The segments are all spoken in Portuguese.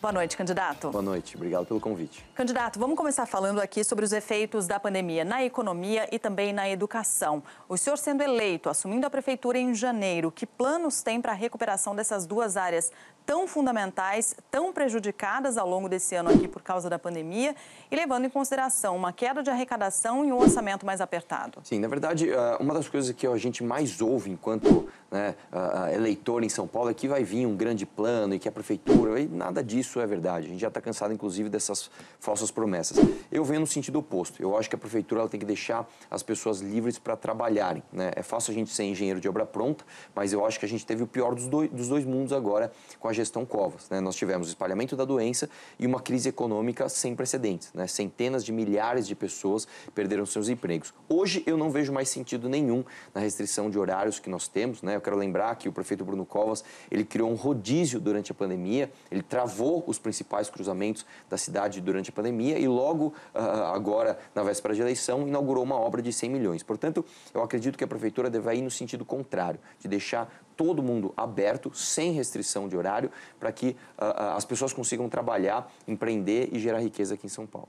Boa noite, candidato. Boa noite, obrigado pelo convite. Candidato, vamos começar falando aqui sobre os efeitos da pandemia na economia e também na educação. O senhor sendo eleito, assumindo a prefeitura em janeiro, que planos tem para a recuperação dessas duas áreas tão fundamentais, tão prejudicadas ao longo desse ano aqui por causa da pandemia e levando em consideração uma queda de arrecadação e um orçamento mais apertado? Sim, na verdade, ah, uma das coisas que a gente mais ouve enquanto né, ah, ah, eleitor em São Paulo é que vai vir um grande plano e que a prefeitura, e nada disso é verdade. A gente já está cansado, inclusive, dessas falsas promessas. Eu venho no sentido oposto. Eu acho que a prefeitura ela tem que deixar as pessoas livres para trabalharem. Né? É fácil a gente ser engenheiro de obra pronta, mas eu acho que a gente teve o pior dos dois, dos dois mundos agora com a gestão Covas. Né? Nós tivemos o espalhamento da doença e uma crise econômica sem precedentes. Né? Centenas de milhares de pessoas perderam seus empregos. Hoje eu não vejo mais sentido nenhum na restrição de horários que nós temos. Né? Eu quero lembrar que o prefeito Bruno Covas ele criou um rodízio durante a pandemia, ele travou os principais cruzamentos da cidade durante a pandemia e logo ah, ah, agora, na véspera de eleição, inaugurou uma obra de 100 milhões. Portanto, eu acredito que a prefeitura deve ir no sentido contrário, de deixar todo mundo aberto, sem restrição de horário, para que uh, as pessoas consigam trabalhar, empreender e gerar riqueza aqui em São Paulo.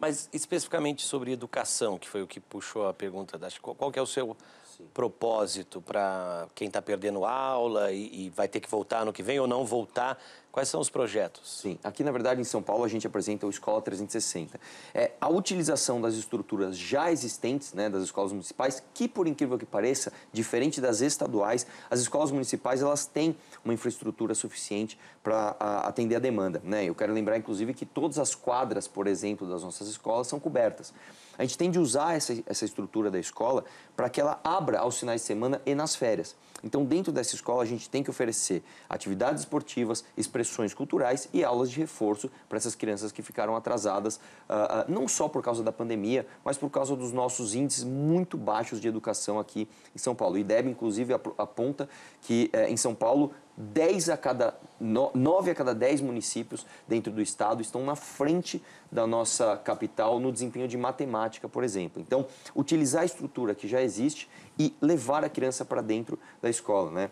Mas especificamente sobre educação, que foi o que puxou a pergunta da qual que é o seu Sim. propósito para quem está perdendo aula e, e, vai ter que voltar no que vem ou não voltar? Quais são os projetos? Sim, aqui na verdade em São Paulo a gente apresenta o Escola 360. É a utilização das estruturas já existentes, né, das escolas municipais, que por incrível que pareça, diferente das estaduais, as escolas municipais elas têm uma infraestrutura suficiente para atender a demanda. Né? Eu quero lembrar inclusive que todas as quadras, por exemplo, das nossas escolas são cobertas a gente tem de usar essa, essa estrutura da escola para que ela abra aos finais de semana e nas férias. Então, dentro dessa escola, a gente tem que oferecer atividades esportivas, expressões culturais e aulas de reforço para essas crianças que ficaram atrasadas, uh, uh, não só por causa da pandemia, mas por causa dos nossos índices muito baixos de educação aqui em São Paulo. O IDEB, inclusive, aponta que uh, em São Paulo 10 a cada, 9 a cada 10 municípios dentro do estado estão na frente da nossa capital no desempenho de matemática, por exemplo. Então, utilizar a estrutura que já existe e levar a criança para dentro da escola, né?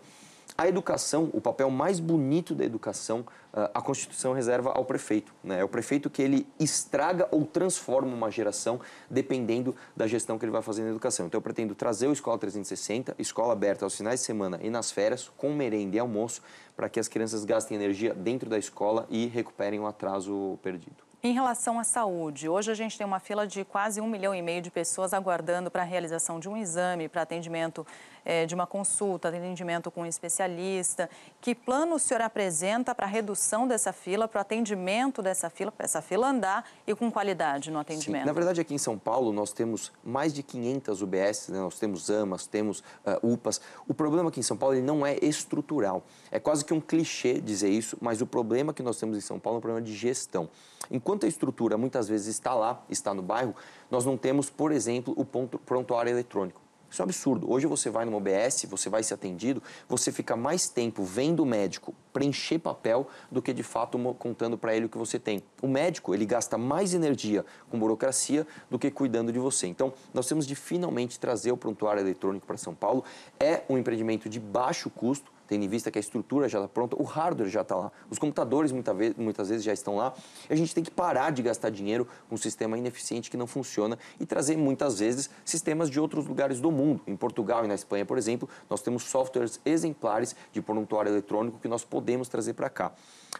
A educação, o papel mais bonito da educação, ah, a Constituição reserva ao prefeito. Né? É o prefeito que ele estraga ou transforma uma geração dependendo da gestão que ele vai fazer na educação. Então eu pretendo trazer o Escola 360, escola aberta aos finais de semana e nas férias, com merenda e almoço, para que as crianças gastem energia dentro da escola e recuperem o atraso perdido. Em relação à saúde, hoje a gente tem uma fila de quase um milhão e meio de pessoas aguardando para a realização de um exame para atendimento é, de uma consulta, atendimento com um especialista. Que plano o senhor apresenta para a redução dessa fila, para o atendimento dessa fila, para essa fila andar e com qualidade no atendimento? Sim. Na verdade, aqui em São Paulo, nós temos mais de 500 UBS, né? nós temos AMAs, temos uh, eh, UPAs. O problema aqui em São Paulo ele não é estrutural. É quase que um clichê dizer isso, mas o problema que nós temos em São Paulo é um problema de gestão. Enquanto a estrutura muitas vezes está lá, está no bairro, nós não temos, por exemplo, o ponto, prontuário eletrônico. Isso é um absurdo. Hoje você vai numa OBS, você vai ser atendido, você fica mais tempo vendo o médico preencher papel do que de fato contando para ele o que você tem. O médico, ele gasta mais energia com burocracia do que cuidando de você. Então, nós temos de finalmente trazer o prontuário eletrônico para São Paulo. É um empreendimento de baixo custo, tendo em vista que a estrutura já está pronta, o hardware já está lá, os computadores muita vez, muitas vezes já estão lá. E a gente tem que parar de gastar dinheiro com um sistema ineficiente que não funciona e trazer muitas vezes sistemas de outros lugares do mundo. Em Portugal e na Espanha, por exemplo, nós temos softwares exemplares de prontuário eletrônico que nós podemos trazer para cá.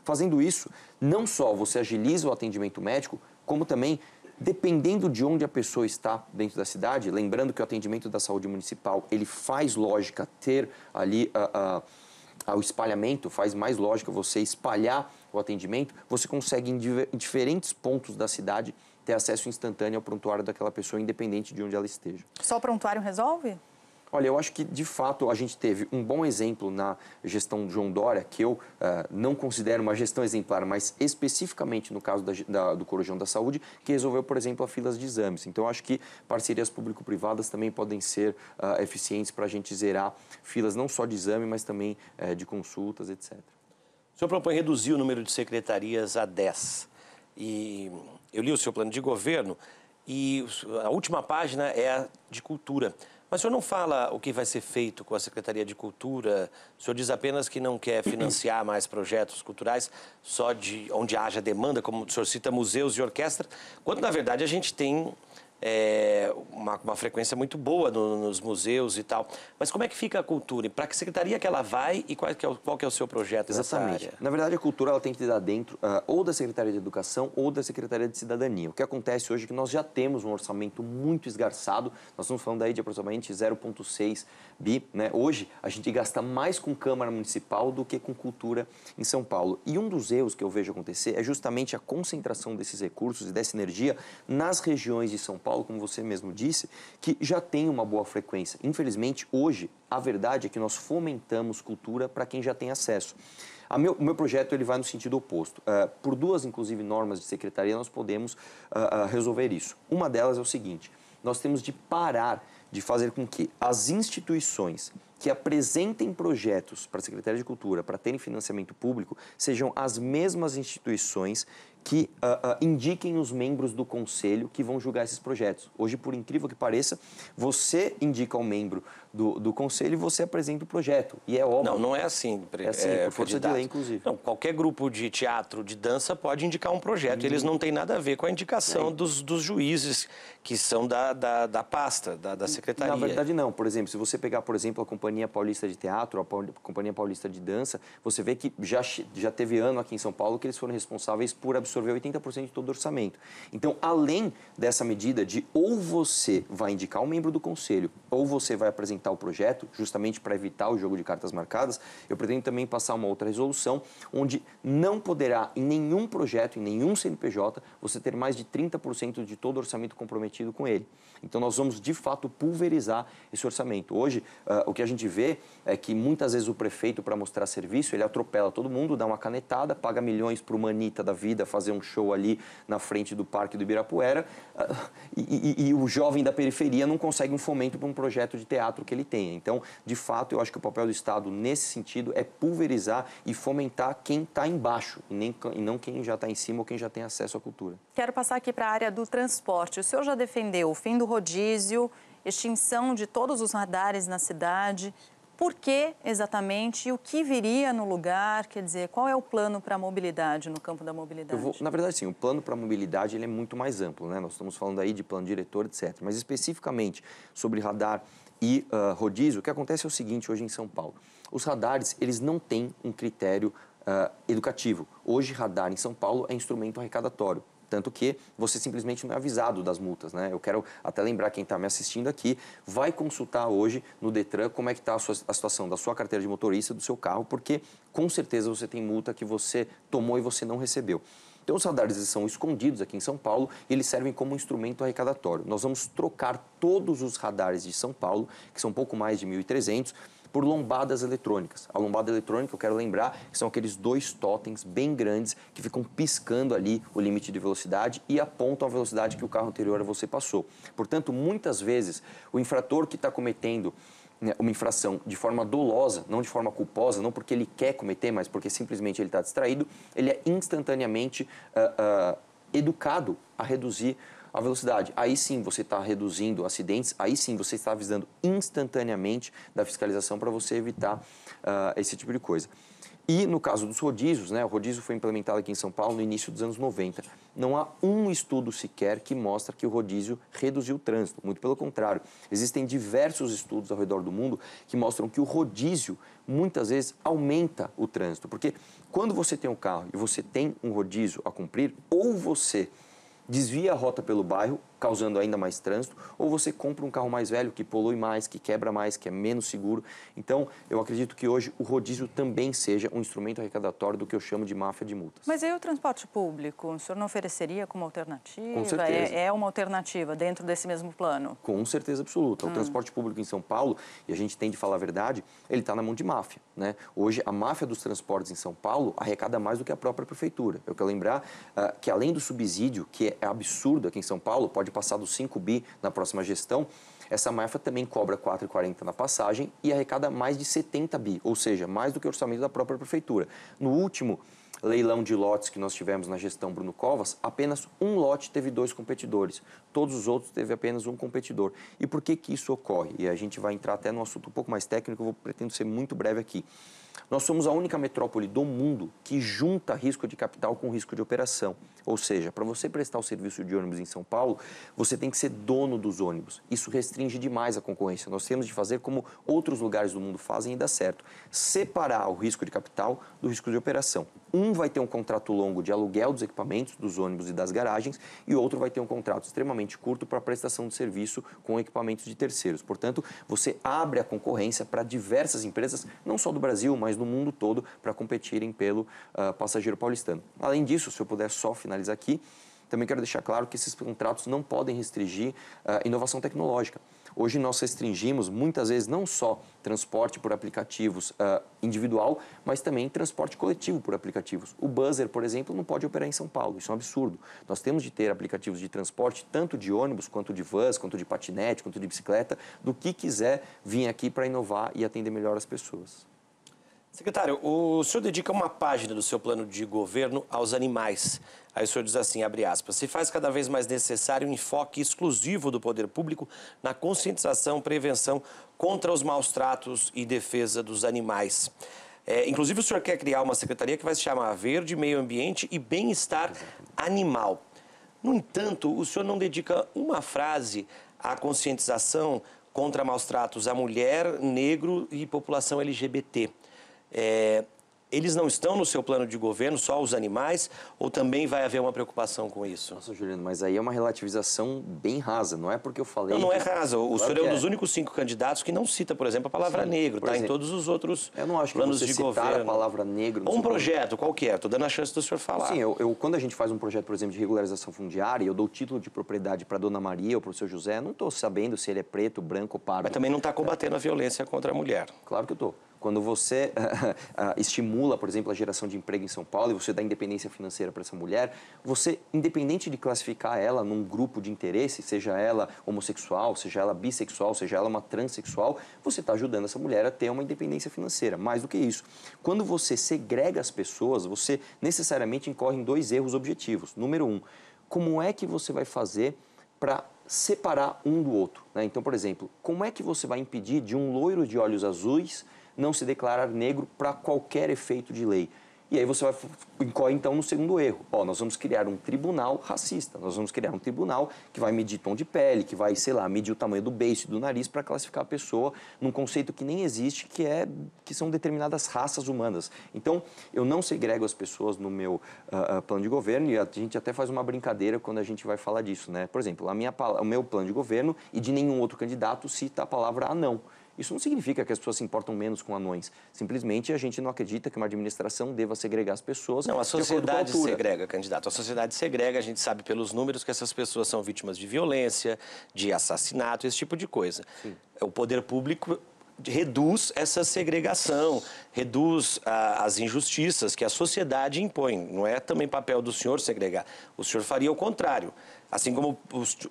Fazendo isso, não só você agiliza o atendimento médico, como também Dependendo de onde a pessoa está dentro da cidade, lembrando que o atendimento da saúde municipal, ele faz lógica ter ali a, ah, a, ah, ah, o espalhamento, faz mais lógica você espalhar o atendimento, você consegue em diferentes pontos da cidade ter acesso instantâneo ao prontuário daquela pessoa, independente de onde ela esteja. Só o prontuário resolve? Olha, eu acho que de fato a gente teve um bom exemplo na gestão do João Dória, que eu uh, não considero uma gestão exemplar, mas especificamente no caso da, da, do Corujão da Saúde, que resolveu, por exemplo, as filas de exames. Então, eu acho que parcerias público-privadas também podem ser uh, eficientes para a gente zerar filas não só de exame, mas também uh, de consultas, etc. O senhor propõe reduzir o número de secretarias a 10. E eu li o seu plano de governo e a última página é a de cultura. Mas o senhor não fala o que vai ser feito com a Secretaria de Cultura, o senhor diz apenas que não quer financiar mais projetos culturais só de onde haja demanda, como o senhor cita museus e orquestras, quando na verdade a gente tem é, uma, uma, frequência muito boa no, nos museus e tal. Mas como é que fica a cultura? E para que secretaria que ela vai e qual, que é, o, qual que é o seu projeto Exatamente. Na verdade, a cultura ela tem que estar dentro uh, ou da Secretaria de Educação ou da Secretaria de Cidadania. O que acontece hoje é que nós já temos um orçamento muito esgarçado. Nós estamos falando aí de aproximadamente 0,6 bi. Né? Hoje, a gente gasta mais com Câmara Municipal do que com cultura em São Paulo. E um dos erros que eu vejo acontecer é justamente a concentração desses recursos e dessa energia nas regiões de São Paulo Paulo, como você mesmo disse, que já tem uma boa frequência. Infelizmente, hoje, a verdade é que nós fomentamos cultura para quem já tem acesso. O meu, meu, projeto ele vai no sentido oposto. Uh, por duas, inclusive, normas de secretaria, nós podemos uh, uh, resolver isso. Uma delas é o seguinte: nós temos de parar de fazer com que as instituições que apresentem projetos para a Secretaria de Cultura para terem financiamento público sejam as mesmas instituições que uh, uh, indiquem os membros do conselho que vão julgar esses projetos. Hoje, por incrível que pareça, você indica um membro do, do conselho e você apresenta o projeto. E é óbvio. Não, não é assim. É assim, é, por força de lei, inclusive. Não, qualquer grupo de teatro, de dança, pode indicar um projeto. Hum. Eles uhum. não têm nada a ver com a indicação é. dos, dos, juízes que são da, da, da pasta, da, da secretaria. Na verdade, não. Por exemplo, se você pegar, por exemplo, a Companhia Paulista de Teatro, a Companhia Paulista de Dança, você vê que já, já teve ano aqui em São Paulo que eles foram responsáveis por absorver absorver 80% de todo o orçamento. Então, além dessa medida de ou você vai indicar um membro do conselho ou você vai apresentar o projeto, justamente para evitar o jogo de cartas marcadas, eu pretendo também passar uma outra resolução onde não poderá em nenhum projeto, em nenhum CNPJ, você ter mais de 30% de todo o orçamento comprometido com ele. Então, nós vamos de fato pulverizar esse orçamento. Hoje, uh, o que a gente vê é que muitas vezes o prefeito, para mostrar serviço, ele atropela todo mundo, dá uma canetada, paga milhões para o manita da vida fazer fazer um show ali na frente do Parque do Ibirapuera ah, e, e, e o jovem da periferia não consegue um fomento para um projeto de teatro que ele tenha. Então, de fato, eu acho que o papel do Estado nesse sentido é pulverizar e fomentar quem está embaixo e, nem, e não quem já está em cima ou quem já tem acesso à cultura. Quero passar aqui para a área do transporte. O senhor já defendeu o fim do rodízio, extinção de todos os radares na cidade por que exatamente, o que viria no lugar, quer dizer, qual é o plano para a mobilidade no campo da mobilidade? Vou, na verdade, sim, o plano para a mobilidade ele é muito mais amplo, né? Nós estamos falando aí de plano diretor, etc. Mas especificamente sobre radar e uh, rodízio, o que acontece é o seguinte hoje em São Paulo. Os radares, eles não têm um critério uh, educativo. Hoje, radar em São Paulo é instrumento arrecadatório. Tanto que você simplesmente não é avisado das multas, né? Eu quero até lembrar quem está me assistindo aqui, vai consultar hoje no Detran como é que está a, a, situação da sua carteira de motorista, do seu carro, porque com certeza você tem multa que você tomou e você não recebeu. Então, os radares são escondidos aqui em São Paulo e eles servem como instrumento arrecadatório. Nós vamos trocar todos os radares de São Paulo, que são pouco mais de 1.300, por lombadas eletrônicas. A lombada eletrônica, eu quero lembrar, que são aqueles dois totens bem grandes que ficam piscando ali o limite de velocidade e apontam a velocidade que o carro anterior a você passou. Portanto, muitas vezes, o infrator que está cometendo né, uma infração de forma dolosa, não de forma culposa, não porque ele quer cometer, mas porque simplesmente ele está distraído, ele é instantaneamente uh, uh, educado a reduzir a velocidade. Aí sim você está reduzindo acidentes, aí sim você está avisando instantaneamente da fiscalização para você evitar uh, esse tipo de coisa. E no caso dos rodízios, né, o rodízio foi implementado aqui em São Paulo no início dos anos 90. Não há um estudo sequer que mostra que o rodízio reduziu o trânsito. Muito pelo contrário, existem diversos estudos ao redor do mundo que mostram que o rodízio muitas vezes aumenta o trânsito. Porque quando você tem um carro e você tem um rodízio a cumprir, ou você desvia a rota pelo bairro, causando ainda mais trânsito, ou você compra um carro mais velho que polui mais, que quebra mais, que é menos seguro. Então, eu acredito que hoje o rodízio também seja um instrumento arrecadatório do que eu chamo de máfia de multas. Mas e o transporte público, o senhor não ofereceria como alternativa? Com é, certeza. É, é uma alternativa dentro desse mesmo plano? Com certeza absoluta. O hum. transporte público em São Paulo, e a gente tem de falar a verdade, ele está na mão de máfia. Né? Hoje, a máfia dos transportes em São Paulo arrecada mais do que a própria prefeitura. Eu quero lembrar uh, que além do subsídio, que é absurdo aqui em São Paulo, pode pode passar dos 5 bi na próxima gestão, essa maefa também cobra 4,40 na passagem e arrecada mais de 70 bi, ou seja, mais do que o orçamento da própria prefeitura. No último leilão de lotes que nós tivemos na gestão Bruno Covas, apenas um lote teve dois competidores, todos os outros teve apenas um competidor. E por que, que isso ocorre? E a gente vai entrar até no assunto um pouco mais técnico, eu vou, pretendo ser muito breve aqui. Nós somos a única metrópole do mundo que junta risco de capital com risco de operação. Ou seja, para você prestar o serviço de ônibus em São Paulo, você tem que ser dono dos ônibus. Isso restringe demais a concorrência. Nós temos de fazer como outros lugares do mundo fazem e dá certo: separar o risco de capital do risco de operação. Um vai ter um contrato longo de aluguel dos equipamentos, dos ônibus e das garagens, e outro vai ter um contrato extremamente curto para prestação de serviço com equipamentos de terceiros. Portanto, você abre a concorrência para diversas empresas, não só do Brasil, mas mas no mundo todo, para competirem pelo uh, passageiro paulistano. Além disso, se eu puder só finalizar aqui, também quero deixar claro que esses contratos não podem restringir a uh, inovação tecnológica. Hoje nós restringimos muitas vezes não só transporte por aplicativos uh, individual, mas também transporte coletivo por aplicativos. O buzzer, por exemplo, não pode operar em São Paulo, isso é um absurdo. Nós temos de ter aplicativos de transporte, tanto de ônibus, quanto de vans, quanto de patinete, quanto de bicicleta, do que quiser vir aqui para inovar e atender melhor as pessoas. Secretário, o senhor dedica uma página do seu plano de governo aos animais. Aí o senhor diz assim, abre aspas, se faz cada vez mais necessário um enfoque exclusivo do poder público na conscientização, prevenção contra os maus tratos e defesa dos animais. É, inclusive, o senhor quer criar uma secretaria que vai se chamar Verde, Meio Ambiente e Bem-Estar Animal. No entanto, o senhor não dedica uma frase à conscientização contra maus tratos à mulher, negro e população LGBT é, eles não estão no seu plano de governo, só os animais, ou também vai haver uma preocupação com isso? Nossa, Juliano, mas aí é uma relativização bem rasa, não é porque eu falei... Não, não é rasa. O claro senhor é um é. dos únicos cinco candidatos que não cita, por exemplo, a palavra Sim, negro, está em todos os outros planos de governo. eu não acho que você citar governo. a palavra negro... Ou um projeto qualquer, estou dando a chance do senhor falar. Sim, eu, eu, quando a gente faz um projeto, por exemplo, de regularização fundiária, eu dou título de propriedade para dona Maria ou para o seu José, não estou sabendo se ele é preto, branco ou pardo. Mas também não está combatendo a violência contra a mulher. Claro que eu estou. Quando você ah, estimula, por exemplo, a geração de emprego em São Paulo e você dá independência financeira para essa mulher, você, independente de classificar ela num grupo de interesse, seja ela homossexual, seja ela bissexual, seja ela uma transexual, você está ajudando essa mulher a ter uma independência financeira. Mais do que isso, quando você segrega as pessoas, você necessariamente incorre em dois erros objetivos. Número um, como é que você vai fazer para separar um do outro. Né? Então, por exemplo, como é que você vai impedir de um loiro de olhos azuis não se declarar negro para qualquer efeito de lei. E aí você vai incorre então no segundo erro. Ó, nós vamos criar um tribunal racista. Nós vamos criar um tribunal que vai medir tom de pele, que vai, sei lá, medir o tamanho do beiço do nariz para classificar a pessoa num conceito que nem existe, que é que são determinadas raças humanas. Então, eu não segrego as pessoas no meu uh, plano de governo e a gente até faz uma brincadeira quando a gente vai falar disso, né? Por exemplo, a minha o meu plano de governo e de nenhum outro candidato cita a palavra anão. Ah, isso não significa que as pessoas se importam menos com anões. Simplesmente a gente não acredita que uma administração deva segregar as pessoas. Não, a sociedade a segrega, candidato. A sociedade segrega, a gente sabe pelos números que essas pessoas são vítimas de violência, de assassinato, esse tipo de coisa. Sim. O poder público reduz essa segregação, reduz a, ah, as injustiças que a sociedade impõe. Não é também papel do senhor segregar. O senhor faria o contrário. Assim como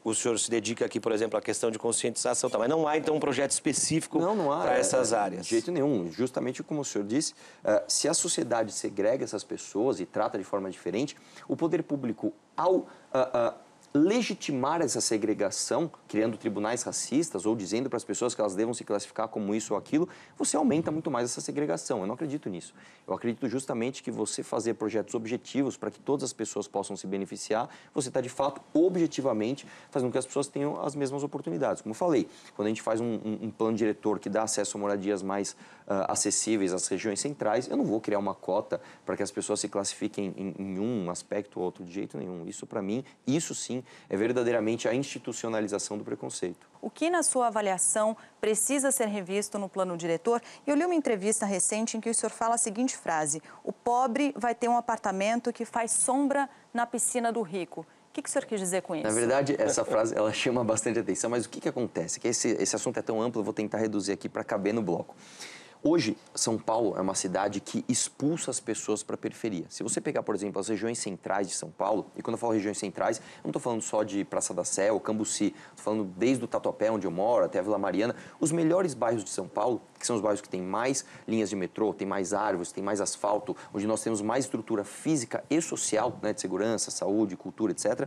o, senhor se dedica aqui, por exemplo, à questão de conscientização, tá? mas não há, então, um projeto específico para essas é, áreas? De jeito nenhum. Justamente como o senhor disse, eh, se a sociedade segrega essas pessoas e trata de forma diferente, o poder público, ao. Ah, ah, legitimar essa segregação, criando tribunais racistas ou dizendo para as pessoas que elas devam se classificar como isso ou aquilo, você aumenta muito mais essa segregação. Eu não acredito nisso. Eu acredito justamente que você fazer projetos objetivos para que todas as pessoas possam se beneficiar, você está de fato, objetivamente, fazendo com que as pessoas tenham as mesmas oportunidades. Como eu falei, quando a gente faz um, um, um plano diretor que dá acesso a moradias mais uh, acessíveis às regiões centrais, eu não vou criar uma cota para que as pessoas se classifiquem em, em um aspecto ou outro de jeito nenhum. Isso, para mim, isso sim é verdadeiramente a institucionalização do preconceito. O que, na sua avaliação, precisa ser revisto no plano diretor? Eu li uma entrevista recente em que o senhor fala a seguinte frase: o pobre vai ter um apartamento que faz sombra na piscina do rico. O que, que o senhor quis dizer com isso? Na verdade, essa frase ela chama bastante atenção, mas o que, que acontece? Que esse, esse assunto é tão amplo, eu vou tentar reduzir aqui para caber no bloco. Hoje, São Paulo é uma cidade que expulsa as pessoas para a periferia. Se você pegar, por exemplo, as regiões centrais de São Paulo, e quando eu falo regiões centrais, eu não estou falando só de Praça da Sé ou Cambuci, estou falando desde o Tatuapé, onde eu moro, até a Vila Mariana. Os melhores bairros de São Paulo, que são os bairros que têm mais linhas de metrô, tem mais árvores, tem mais asfalto, onde nós temos mais estrutura física e social, né, de segurança, saúde, cultura, etc.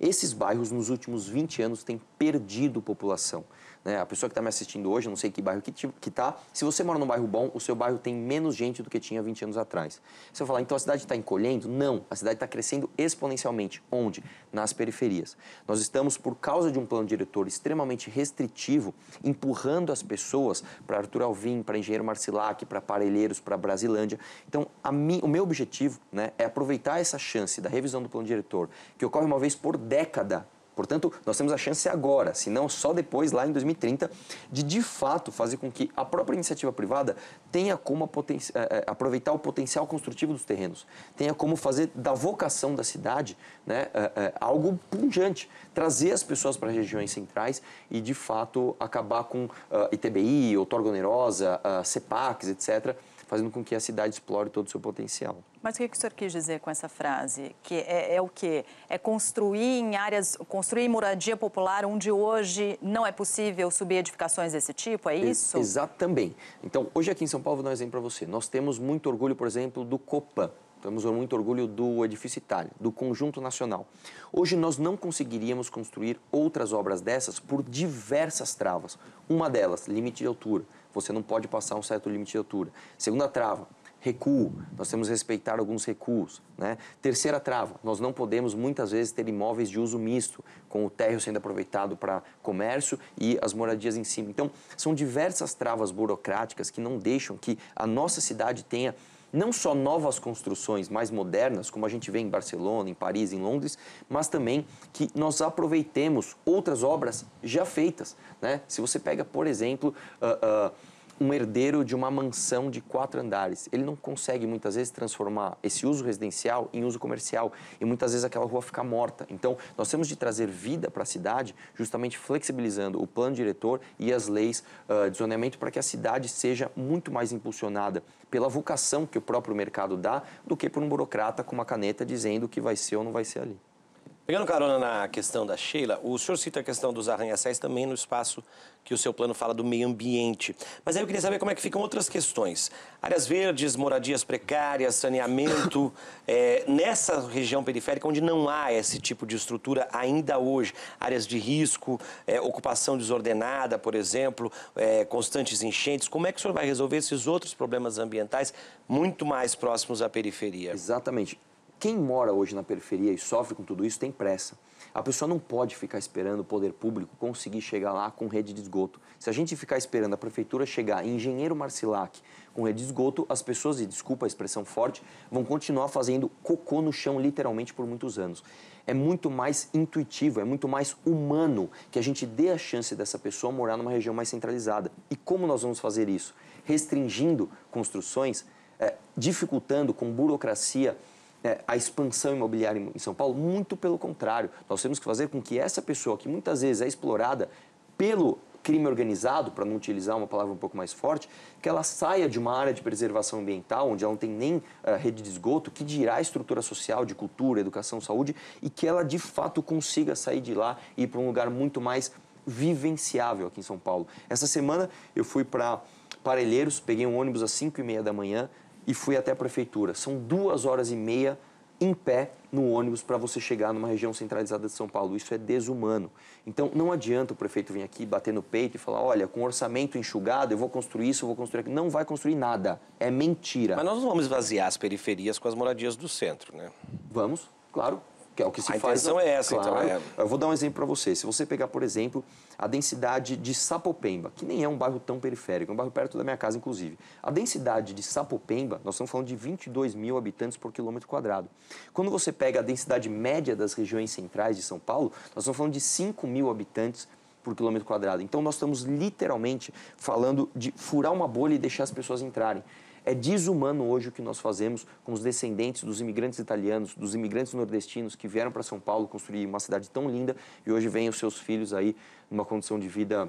Esses bairros, nos últimos 20 anos, têm perdido população. Né? A pessoa que está me assistindo hoje, não sei que bairro que, que tá, se você mora num bairro bom, o seu bairro tem menos gente do que tinha 20 anos atrás. Você vai falar, então a cidade está encolhendo? Não, a cidade está crescendo exponencialmente. Onde? Nas periferias. Nós estamos, por causa de um plano diretor extremamente restritivo, empurrando as pessoas para Arthur Alvim, para Engenheiro Marcilac, para Parelheiros, para Brasilândia. Então, mi, o meu objetivo né, é aproveitar essa chance da revisão do plano diretor, que ocorre uma vez por década Portanto, nós temos a chance agora, se não só depois, lá em 2030, de de fato fazer com que a própria iniciativa privada tenha como eh, eh, aproveitar o potencial construtivo dos terrenos, tenha como fazer da vocação da cidade né, eh, algo pungente, trazer as pessoas para as regiões centrais e, de fato, acabar com uh, ITBI, outorga onerosa, uh, CEPACs, etc., fazendo com que a cidade explore todo o seu potencial. Mas o que o senhor quis dizer com essa frase? Que é, é o quê? É construir em áreas, construir moradia popular onde hoje não é possível subir edificações desse tipo, é isso? Ex exato, também. Então, hoje aqui em São Paulo, vou dar um exemplo para você. Nós temos muito orgulho, por exemplo, do Copan, temos muito orgulho do edifício Itália, do conjunto nacional. Hoje nós não conseguiríamos construir outras obras dessas por diversas travas. Uma delas, limite de altura você não pode passar um certo limite de altura. Segunda trava, recuo, nós temos que respeitar alguns recuos. Né? Terceira trava, nós não podemos muitas vezes ter imóveis de uso misto, com o térreo sendo aproveitado para comércio e as moradias em cima. Então, são diversas travas burocráticas que não deixam que a nossa cidade tenha não só novas construções mais modernas, como a gente vê em Barcelona, em Paris, em Londres, mas também que nós aproveitemos outras obras já feitas. Né? Se você pega, por exemplo, uh, uh, um herdeiro de uma mansão de quatro andares. Ele não consegue muitas vezes transformar esse uso residencial em uso comercial e muitas vezes aquela rua fica morta. Então, nós temos de trazer vida para a cidade, justamente flexibilizando o plano diretor e as leis uh, de zoneamento para que a cidade seja muito mais impulsionada pela vocação que o próprio mercado dá do que por um burocrata com uma caneta dizendo o que vai ser ou não vai ser ali. Pegando carona na questão da Sheila, o senhor cita a questão dos arranha-céus também no espaço que o seu plano fala do meio ambiente. Mas aí eu queria saber como é que ficam outras questões. Áreas verdes, moradias precárias, saneamento, é, nessa região periférica onde não há esse tipo de estrutura ainda hoje. Áreas de risco, é, ocupação desordenada, por exemplo, é, constantes enchentes. Como é que o senhor vai resolver esses outros problemas ambientais muito mais próximos à periferia? Exatamente. Quem mora hoje na periferia e sofre com tudo isso tem pressa. A pessoa não pode ficar esperando o poder público conseguir chegar lá com rede de esgoto. Se a gente ficar esperando a prefeitura chegar em Engenheiro Marcilac com rede de esgoto, as pessoas, e desculpa a expressão forte, vão continuar fazendo cocô no chão literalmente por muitos anos. É muito mais intuitivo, é muito mais humano que a gente dê a chance dessa pessoa morar numa região mais centralizada. E como nós vamos fazer isso? Restringindo construções, é, dificultando com burocracia é, a expansão imobiliária em São Paulo. Muito pelo contrário, nós temos que fazer com que essa pessoa, que muitas vezes é explorada pelo crime organizado, para não utilizar uma palavra um pouco mais forte, que ela saia de uma área de preservação ambiental, onde ela não tem nem uh, rede de esgoto, que dirá estrutura social, de cultura, educação, saúde, e que ela de fato consiga sair de lá e ir para um lugar muito mais vivenciável aqui em São Paulo. Essa semana eu fui para Parelheiros, peguei um ônibus às 5 e meia da manhã, e fui até a prefeitura. São duas horas e meia em pé no ônibus para você chegar numa região centralizada de São Paulo. Isso é desumano. Então não adianta o prefeito vir aqui bater no peito e falar: olha, com orçamento enxugado, eu vou construir isso, eu vou construir aquilo. Não vai construir nada. É mentira. Mas nós não vamos esvaziar as periferias com as moradias do centro, né? Vamos, claro que é o que se a faz. A intenção é essa, então, claro. então. É. Eu vou dar um exemplo para você. Se você pegar, por exemplo, a densidade de Sapopemba, que nem é um bairro tão periférico, é um bairro perto da minha casa, inclusive. A densidade de Sapopemba, nós estamos falando de 22 mil habitantes por quilômetro quadrado. Quando você pega a densidade média das regiões centrais de São Paulo, nós estamos falando de 5 mil habitantes por quilômetro quadrado. Então, nós estamos literalmente falando de furar uma bolha e deixar as pessoas entrarem. É desumano hoje o que nós fazemos com os descendentes dos imigrantes italianos, dos imigrantes nordestinos que vieram para São Paulo construir uma cidade tão linda e hoje vêm os seus filhos aí numa condição de vida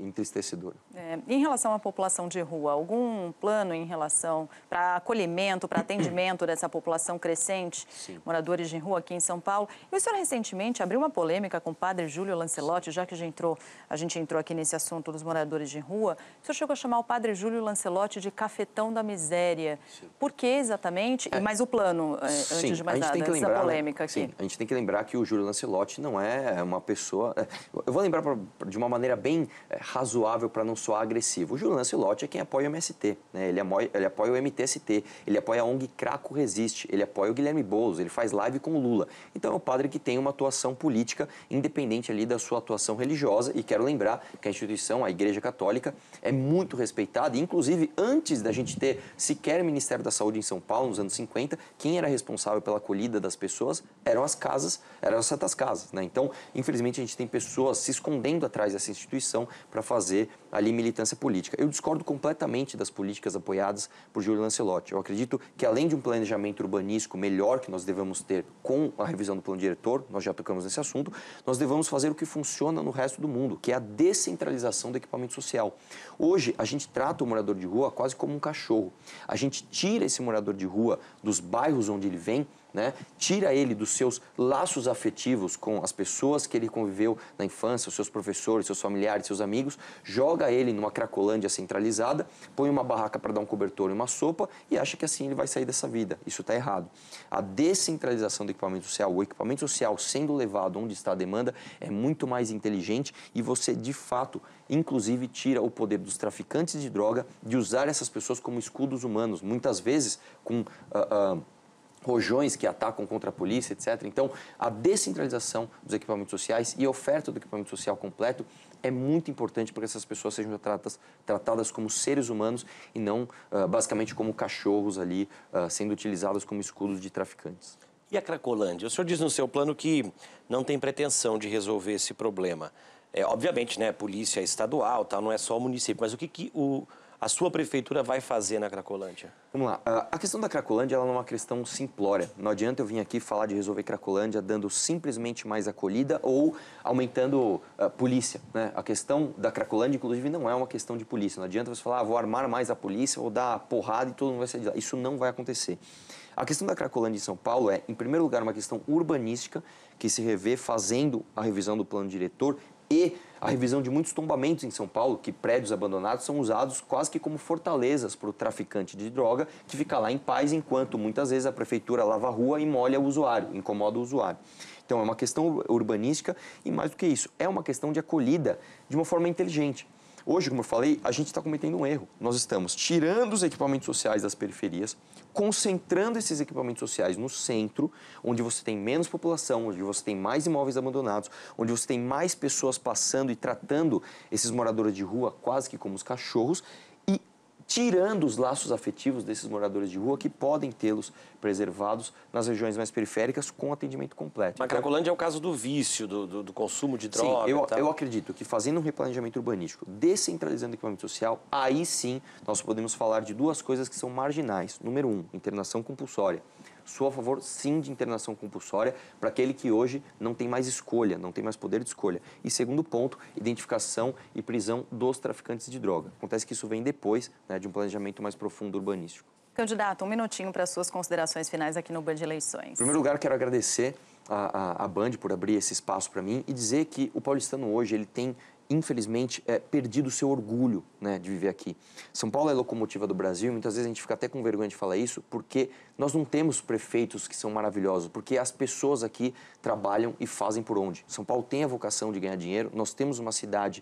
entristecedora. É, em relação à população de rua, algum plano em relação para acolhimento, para atendimento dessa população crescente, Sim. moradores de rua aqui em São Paulo? E o senhor recentemente abriu uma polêmica com o padre Júlio Lancelotti, já que a gente entrou, a gente entrou aqui nesse assunto dos moradores de rua. O senhor chegou a chamar o padre Júlio Lancelotti de cafetão da miséria. Sim. Por que exatamente? É, Mas o plano, é, sim, antes de mais nada, que lembrar, né? polêmica sim, aqui. a gente tem que lembrar que o Júlio Lancelotti não é uma pessoa... É, eu vou lembrar de uma maneira bem é, razoável para não soar agressivo. O Júlio Lancelotti é quem apoia o MST, né? ele, apoia, ele apoia o MTST, ele apoia a ONG Craco Resiste, ele apoia o Guilherme Boulos, ele faz live com o Lula. Então é um padre que tem uma atuação política independente ali da sua atuação religiosa e quero lembrar que a instituição, a Igreja Católica, é muito respeitada, inclusive antes da gente ter sequer o Ministério da Saúde em São Paulo, nos anos 50, quem era responsável pela acolhida das pessoas eram as casas, eram certas casas. Né? Então, infelizmente, a gente tem pessoas se escondendo atrás dessa instituição eleição para fazer ali militância política. Eu discordo completamente das políticas apoiadas por Júlio Lancelotti. Eu acredito que além de um planejamento urbanístico melhor que nós devemos ter com a revisão do plano diretor, nós já tocamos nesse assunto, nós devemos fazer o que funciona no resto do mundo, que é a descentralização do equipamento social. Hoje a gente trata o morador de rua quase como um cachorro. A gente tira esse morador de rua dos bairros onde ele vem né? Tira ele dos seus laços afetivos com as pessoas que ele conviveu na infância, os seus professores, seus familiares, seus amigos, joga ele numa cracolândia centralizada, põe uma barraca para dar um cobertor e uma sopa e acha que assim ele vai sair dessa vida. Isso está errado. A descentralização do equipamento social, o equipamento social sendo levado onde está a demanda, é muito mais inteligente e você de fato, inclusive, tira o poder dos traficantes de droga de usar essas pessoas como escudos humanos, muitas vezes com. Uh, uh, rojões que atacam contra a polícia, etc. Então, a descentralização dos equipamentos sociais e a oferta do equipamento social completo é muito importante para que essas pessoas sejam tratas, tratadas como seres humanos e não uh, basicamente como cachorros ali uh, sendo utilizados como escudos de traficantes. E a Cracolândia? O senhor diz no seu plano que não tem pretensão de resolver esse problema. É, obviamente, né, polícia estadual, tal, não é só o município, mas o que, que o a sua prefeitura vai fazer na Cracolândia? Vamos lá. Ah, a questão da Cracolândia ela não é uma questão simplória. Não adianta eu vir aqui falar de resolver Cracolândia dando simplesmente mais acolhida ou aumentando a ah, polícia. Né? A questão da Cracolândia, inclusive, não é uma questão de polícia. Não adianta você falar, ah, vou armar mais a polícia ou dar porrada e todo mundo vai sair de lá. Isso não vai acontecer. A questão da Cracolândia em São Paulo é, em primeiro lugar, uma questão urbanística que se revê fazendo a revisão do plano diretor e a revisão de muitos tombamentos em São Paulo, que prédios abandonados são usados quase que como fortalezas para o traficante de droga, que fica lá em paz, enquanto muitas vezes a prefeitura lava a rua e molha o usuário, incomoda o usuário. Então, é uma questão urbanística e, mais do que isso, é uma questão de acolhida de uma forma inteligente. Hoje, como eu falei, a gente está cometendo um erro. Nós estamos tirando os equipamentos sociais das periferias, concentrando esses equipamentos sociais no centro, onde você tem menos população, onde você tem mais imóveis abandonados, onde você tem mais pessoas passando e tratando esses moradores de rua quase que como os cachorros, tirando os laços afetivos desses moradores de rua que podem tê-los preservados nas regiões mais periféricas com atendimento completo. Macracolândia é o caso do vício, do, do, do consumo de drogas. Sim, eu, eu acredito que fazendo um replanejamento urbanístico, descentralizando o equipamento social, aí sim nós podemos falar de duas coisas que são marginais. Número um, internação compulsória sou a favor sim de internação compulsória para aquele que hoje não tem mais escolha, não tem mais poder de escolha. E segundo ponto, identificação e prisão dos traficantes de droga. Acontece que isso vem depois né, de um planejamento mais profundo urbanístico. Candidato, um minutinho para suas considerações finais aqui no Band Eleições. Em primeiro lugar, quero agradecer a, a, a Band por abrir esse espaço para mim e dizer que o paulistano hoje ele tem infelizmente, é, perdido o seu orgulho né, de viver aqui. São Paulo é locomotiva do Brasil, muitas vezes a gente fica até com vergonha de falar isso, porque nós não temos prefeitos que são maravilhosos, porque as pessoas aqui trabalham e fazem por onde. São Paulo tem a vocação de ganhar dinheiro, nós temos uma cidade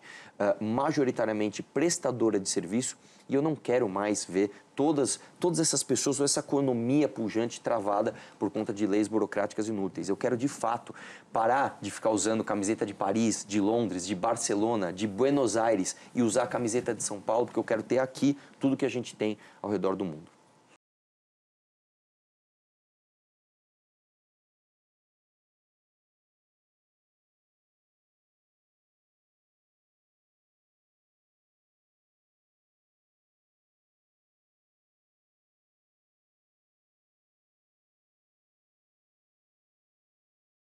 uh, majoritariamente prestadora de serviço e eu não quero mais ver todas, todas essas pessoas ou essa economia pujante travada por conta de leis burocráticas inúteis. Eu quero, de fato, parar de ficar usando camiseta de Paris, de Londres, de Barcelona, de Buenos Aires e usar a camiseta de São Paulo, porque eu quero ter aqui tudo que a gente tem ao redor do mundo.